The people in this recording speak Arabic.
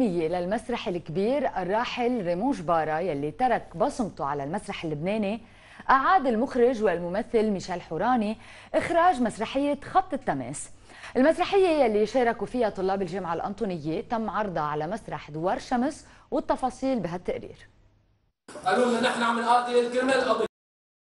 للمسرح الكبير الراحل ريمون جبارة يلي ترك بصمته على المسرح اللبناني أعاد المخرج والممثل ميشيل حوراني إخراج مسرحية خط التماس المسرحية يلي شاركوا فيها طلاب الجامعة الأنطونية تم عرضها على مسرح دوار شمس والتفاصيل بهالتقرير قالوا لنا نحن عم نقاضي الكرمال